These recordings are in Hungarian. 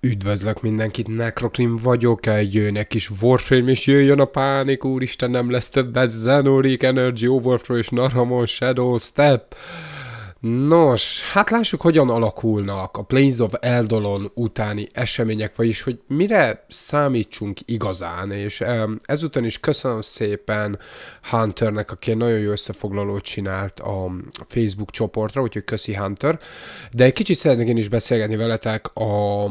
Üdvözlök mindenkit, Necrokrim vagyok, egy jönnek is Warframe, és jöjjön a pánik, úristen, nem lesz többet Zenorik, Energy Overflow és Narhamon Shadow Step. Nos, hát lássuk, hogyan alakulnak a Plains of Eldolon utáni események, vagyis, hogy mire számítsunk igazán, és ezután is köszönöm szépen Hunternek, aki egy nagyon jó összefoglalót csinált a Facebook csoportra, úgyhogy köszi Hunter, de egy kicsit szeretnék én is beszélgetni veletek a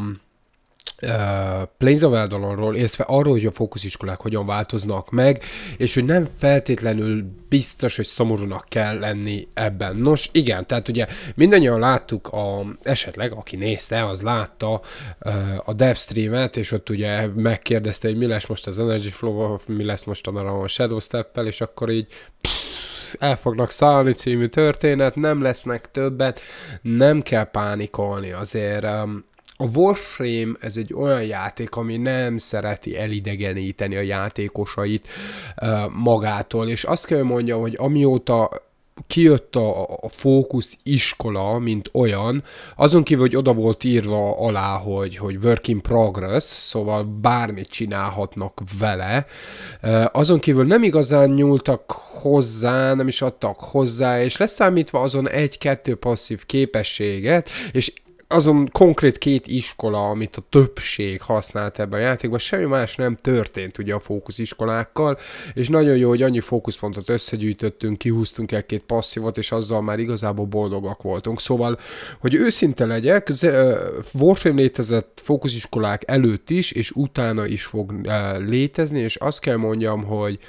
Plains of Eldalonról, illetve arról, hogy a fókusziskolák hogyan változnak meg, és hogy nem feltétlenül biztos, hogy szomorúnak kell lenni ebben. Nos, igen, tehát ugye mindannyian láttuk, a, esetleg aki nézte, az látta uh, a devstreamet, és ott ugye megkérdezte, hogy mi lesz most az Energy flow mi lesz most a Shadow step és akkor így pff, el fognak szállni című történet, nem lesznek többet, nem kell pánikolni azért. Um, a Warframe ez egy olyan játék, ami nem szereti elidegeníteni a játékosait magától, és azt kell mondjam, hogy amióta kijött a, a fókusz iskola, mint olyan, azon kívül, hogy oda volt írva alá, hogy, hogy work in progress, szóval bármit csinálhatnak vele, azon kívül nem igazán nyúltak hozzá, nem is adtak hozzá, és leszámítva azon egy-kettő passzív képességet, és azon konkrét két iskola, amit a többség használt ebben a játékban, semmi más nem történt ugye a fókusziskolákkal, és nagyon jó, hogy annyi fókuszpontot összegyűjtöttünk, kihúztunk el két passzívot, és azzal már igazából boldogak voltunk. Szóval, hogy őszinte legyek, Warframe létezett fókusziskolák előtt is, és utána is fog létezni, és azt kell mondjam, hogy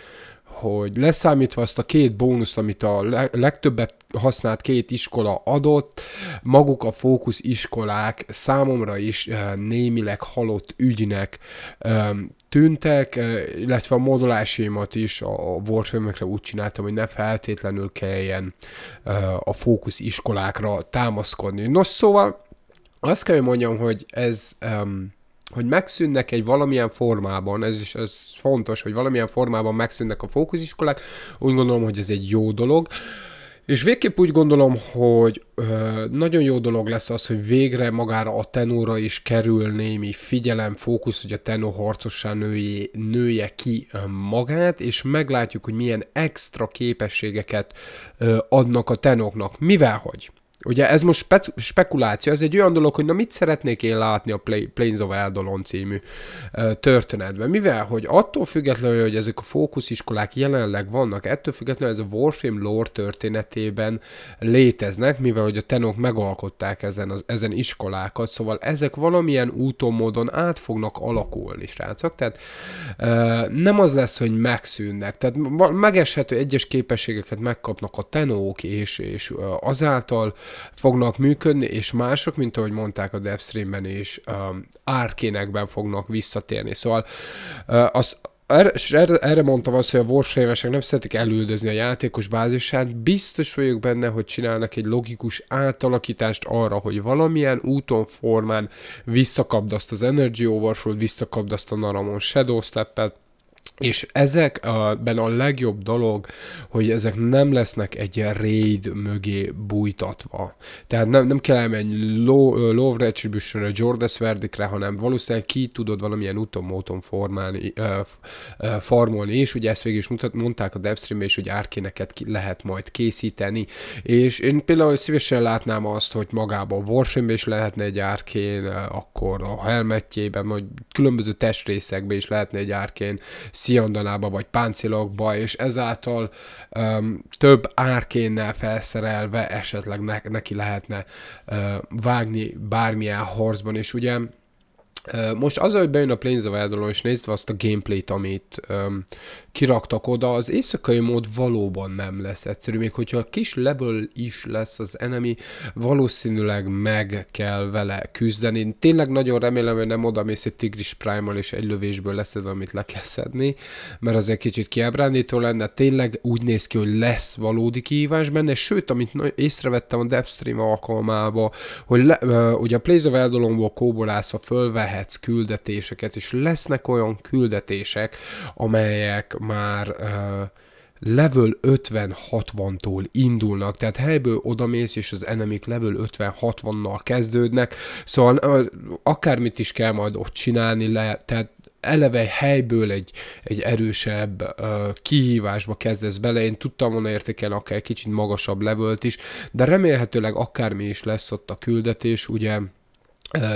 hogy leszámítva azt a két bónuszt, amit a legtöbbet használt két iskola adott, maguk a fókusz iskolák számomra is eh, némileg halott ügynek eh, tűntek, eh, illetve a modulásaimat is a warframe úgy csináltam, hogy ne feltétlenül kelljen a fókusz iskolákra támaszkodni. Nos, szóval azt kell, hogy mondjam, hogy ez um, hogy megszűnnek egy valamilyen formában, ez is ez fontos, hogy valamilyen formában megszűnnek a fókusziskolák, úgy gondolom, hogy ez egy jó dolog. És végképp úgy gondolom, hogy ö, nagyon jó dolog lesz az, hogy végre magára a tenóra is kerül némi figyelem, fókusz, hogy a tenó harcossá nője, nője ki magát, és meglátjuk, hogy milyen extra képességeket ö, adnak a tenóknak. Mivel hogy? Ugye ez most spe- spekuláció, ez egy olyan dolog, hogy na mit szeretnék én látni a Play- Planes of Eldolon című uh, történetben. Mivel, hogy attól függetlenül, hogy ezek a fókusziskolák jelenleg vannak, ettől függetlenül ez a Warframe lore történetében léteznek, mivel hogy a tenok megalkották ezen, az, ezen iskolákat, szóval ezek valamilyen úton, módon át fognak alakulni, srácok. Tehát uh, nem az lesz, hogy megszűnnek. Tehát megeshető egyes képességeket megkapnak a tenók, és, és uh, azáltal fognak működni, és mások, mint ahogy mondták a devstreamben is, um, árkénekben fognak visszatérni. Szóval uh, az, erre, erre mondtam azt, hogy a warframe nem szeretik elüldözni a játékos bázisát, biztos vagyok benne, hogy csinálnak egy logikus átalakítást arra, hogy valamilyen úton, formán visszakapd azt az Energy Overflow-t, visszakapd azt a Naramon Shadow Step-et, és ezek a, benne a legjobb dolog, hogy ezek nem lesznek egy raid mögé bújtatva. Tehát nem, nem kell elmenni low, low retribution a Jordas verdikre, hanem valószínűleg ki tudod valamilyen úton, módon formálni, ö, ö, formolni, és ugye ezt végig is mutat, mondták a devstream és hogy árkéneket ki lehet majd készíteni. És én például szívesen látnám azt, hogy magában a warframe is lehetne egy árkén, akkor a helmetjében, vagy különböző testrészekben is lehetne egy árkén, sziondanába vagy páncélokba, és ezáltal um, több árkénnel felszerelve esetleg ne, neki lehetne uh, vágni bármilyen harcban, és ugye most az, hogy bejön a Plains of Eldolon, és nézve azt a gameplayt, amit um, kiraktak oda, az éjszakai mód valóban nem lesz egyszerű. Még hogyha kis level is lesz az enemy, valószínűleg meg kell vele küzdeni. tényleg nagyon remélem, hogy nem oda mész egy Tigris Prime-mal, és egy lövésből leszed, amit le kell szedni, mert az egy kicsit kiábrándító lenne. Tényleg úgy néz ki, hogy lesz valódi kihívás benne, sőt, amit észrevettem a Devstream alkalmába, hogy le, uh, ugye a Plains of Eldolonból kóbolászva fölve lehetsz küldetéseket, és lesznek olyan küldetések, amelyek már uh, level 50-60-tól indulnak, tehát helyből odamész, és az enemik level 50-60-nal kezdődnek, szóval akármit is kell majd ott csinálni, le, tehát eleve helyből egy, egy erősebb uh, kihívásba kezdesz bele. Én tudtam volna értékelni akár egy kicsit magasabb levelt is, de remélhetőleg akármi is lesz ott a küldetés, ugye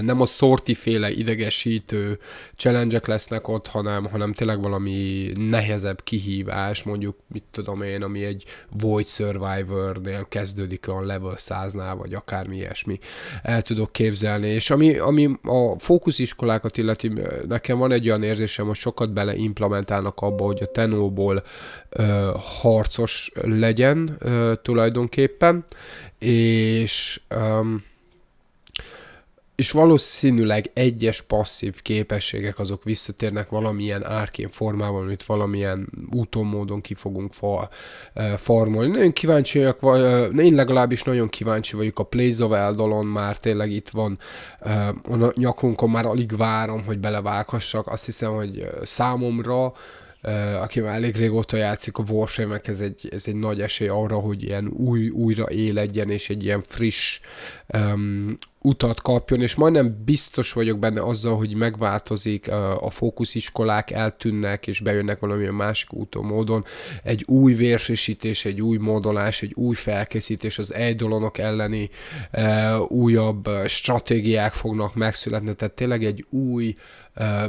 nem a szorti féle idegesítő challenge lesznek ott, hanem, hanem tényleg valami nehezebb kihívás, mondjuk, mit tudom én, ami egy Void Survivor-nél kezdődik a level 100-nál, vagy akármi ilyesmi el tudok képzelni. És ami, ami a fókusziskolákat illeti, nekem van egy olyan érzésem, hogy sokat beleimplementálnak abba, hogy a tenóból ö, harcos legyen ö, tulajdonképpen, és... Ö, és valószínűleg egyes passzív képességek azok visszatérnek valamilyen árkén formában, amit valamilyen úton, módon ki fogunk fal, eh, farmolni. Nagyon kíváncsiak, eh, én legalábbis nagyon kíváncsi vagyok a Plays of Eldolon, már tényleg itt van eh, a nyakunkon, már alig várom, hogy belevághassak. Azt hiszem, hogy számomra aki már elég régóta játszik a warframe ez egy, ez egy nagy esély arra, hogy ilyen új, újra éledjen, és egy ilyen friss um, utat kapjon, és majdnem biztos vagyok benne azzal, hogy megváltozik, a fókusziskolák eltűnnek, és bejönnek valamilyen másik úton, módon. Egy új vérfrissítés, egy új módolás, egy új felkészítés, az dolonok elleni újabb stratégiák fognak megszületni, tehát tényleg egy új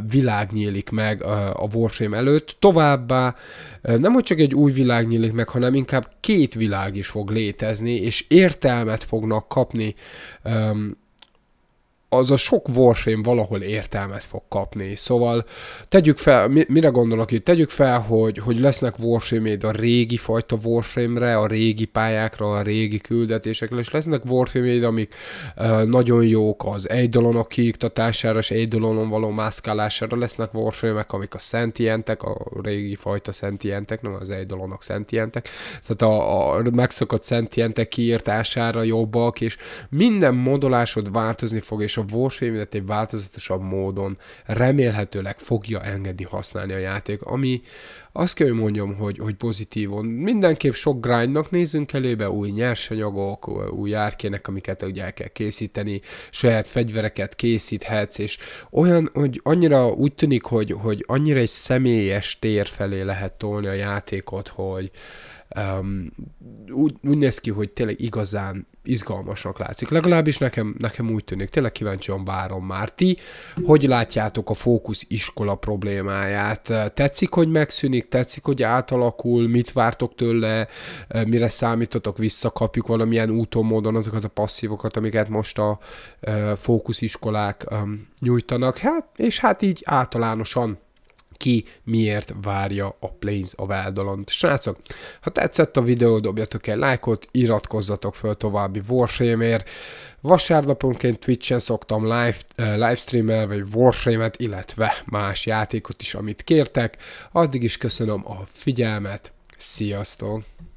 világ nyílik meg a Warframe előtt. Továbbá nem, hogy csak egy új világ nyílik meg, hanem inkább két világ is fog létezni, és értelmet fognak kapni um, az a sok Warframe valahol értelmet fog kapni. Szóval tegyük fel, mire gondolok itt? Tegyük fel, hogy, hogy lesznek warframe a régi fajta Warframe-re, a régi pályákra, a régi küldetésekre, és lesznek warframe amik uh, nagyon jók az Eidolonok kiiktatására és Eidolonon való mászkálására, lesznek warframe amik a szentientek, a régi fajta szentientek, nem az Eidolonok szentientek, tehát a, a megszokott szentientek kiírtására jobbak, és minden modolásod változni fog, és a a Warframe-et egy változatosabb módon remélhetőleg fogja engedni használni a játék, ami azt kell, hogy mondjam, hogy, hogy pozitívon. Mindenképp sok grindnak nézünk elébe, új nyersanyagok, új járkének, amiket ugye el kell készíteni, saját fegyvereket készíthetsz, és olyan, hogy annyira úgy tűnik, hogy, hogy annyira egy személyes tér felé lehet tolni a játékot, hogy um, úgy, úgy néz ki, hogy tényleg igazán izgalmasnak látszik. Legalábbis nekem, nekem úgy tűnik. Tényleg kíváncsian várom már. Ti hogy látjátok a fókusz iskola problémáját? Tetszik, hogy megszűnik? Tetszik, hogy átalakul? Mit vártok tőle? Mire számítotok? Visszakapjuk valamilyen úton, módon azokat a passzívokat, amiket most a fókusz iskolák nyújtanak? Hát, és hát így általánosan ki miért várja a Plains a váldalant. Srácok, ha tetszett a videó, dobjatok egy lájkot, iratkozzatok fel további Warframe-ért. Vasárnaponként Twitch-en szoktam live, eh, livestream-el, vagy Warframe-et, illetve más játékot is, amit kértek. Addig is köszönöm a figyelmet, sziasztok!